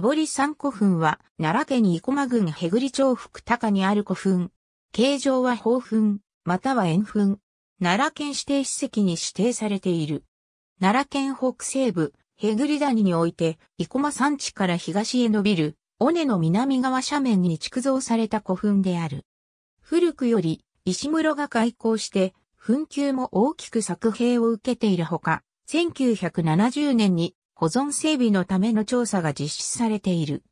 坪山古墳は、奈良県生駒郡へぐり町福高にある古墳。形状は宝墳、または円墳。奈良県指定史跡に指定されている。奈良県北西部、へぐり谷において、生駒山地から東へ伸びる、尾根の南側斜面に築造された古墳である。古くより、石室が開港して、墳丘も大きく作兵を受けているほか、1970年に保存整備のための調査が実施されている。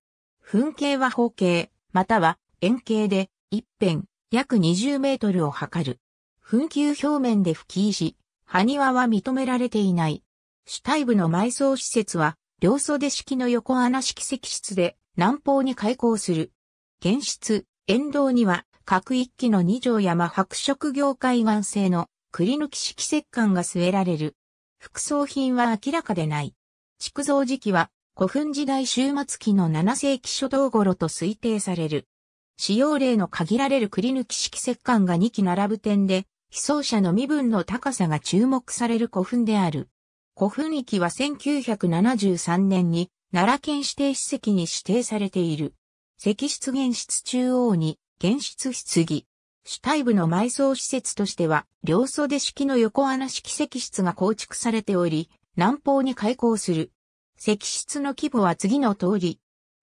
噴形は方形、または円形で、一辺、約20メートルを測る。噴球表面で吹き石、埴輪は認められていない。主体部の埋葬施設は、両袖式の横穴式石室で、南方に開港する。原室、沿道には、各一機の二条山白色業界岩製の、栗抜き式石棺が据えられる。副葬品は明らかでない。築造時期は古墳時代終末期の7世紀初頭頃と推定される。使用例の限られる栗抜き式石棺が2基並ぶ点で、被葬者の身分の高さが注目される古墳である。古墳域は1973年に奈良県指定史跡に指定されている。石室原室中央に原室棺。主体部の埋葬施設としては、両袖式の横穴式石室が構築されており、南方に開港する。石室の規模は次の通り。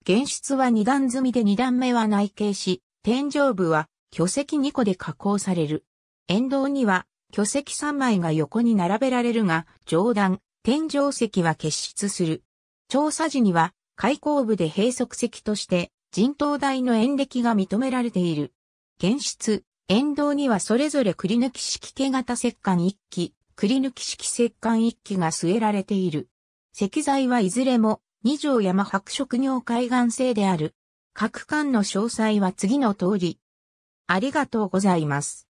原室は二段積みで二段目は内径し、天井部は巨石二個で加工される。沿道には巨石三枚が横に並べられるが、上段、天井石は結出する。調査時には、開口部で閉塞石として、人頭台の演歴が認められている。原室、沿道にはそれぞれくり抜き式形型石棺一基、くり抜き式石棺一機が据えられている。石材はいずれも二条山白色業海岸製である。各館の詳細は次の通り。ありがとうございます。